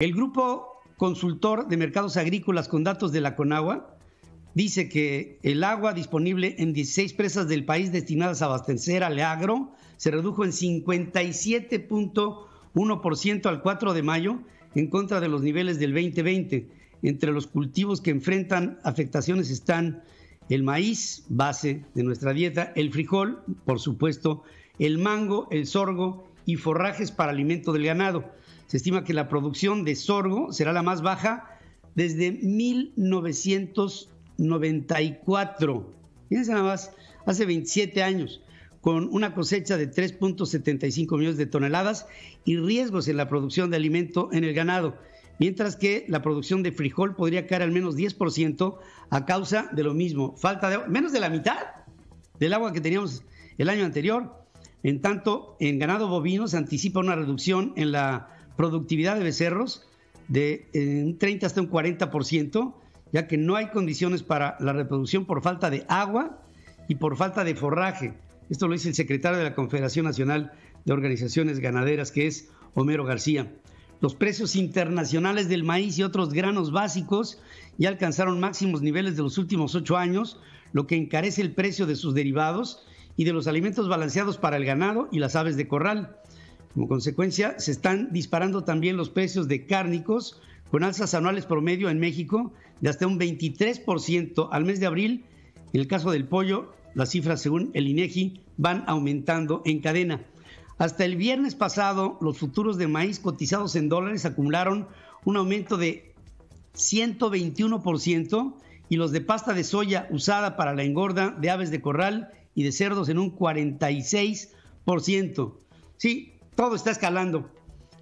El grupo consultor de mercados agrícolas con datos de la Conagua dice que el agua disponible en 16 presas del país destinadas a abastecer al agro se redujo en 57.1% al 4 de mayo en contra de los niveles del 2020. Entre los cultivos que enfrentan afectaciones están el maíz, base de nuestra dieta, el frijol, por supuesto, el mango, el sorgo y forrajes para alimento del ganado. Se estima que la producción de sorgo será la más baja desde 1994. Fíjense nada más, hace 27 años, con una cosecha de 3.75 millones de toneladas y riesgos en la producción de alimento en el ganado, mientras que la producción de frijol podría caer al menos 10% a causa de lo mismo, falta de menos de la mitad del agua que teníamos el año anterior. En tanto, en ganado bovino se anticipa una reducción en la productividad de becerros de un 30 hasta un 40%, ya que no hay condiciones para la reproducción por falta de agua y por falta de forraje. Esto lo dice el secretario de la Confederación Nacional de Organizaciones Ganaderas, que es Homero García. Los precios internacionales del maíz y otros granos básicos ya alcanzaron máximos niveles de los últimos ocho años, lo que encarece el precio de sus derivados y de los alimentos balanceados para el ganado y las aves de corral. Como consecuencia, se están disparando también los precios de cárnicos, con alzas anuales promedio en México de hasta un 23% al mes de abril. En el caso del pollo, las cifras según el INEGI van aumentando en cadena. Hasta el viernes pasado, los futuros de maíz cotizados en dólares acumularon un aumento de 121% y los de pasta de soya usada para la engorda de aves de corral y de cerdos en un 46%. Sí, todo está escalando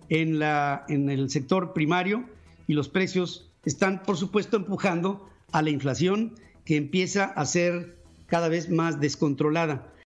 en, la, en el sector primario y los precios están, por supuesto, empujando a la inflación que empieza a ser cada vez más descontrolada.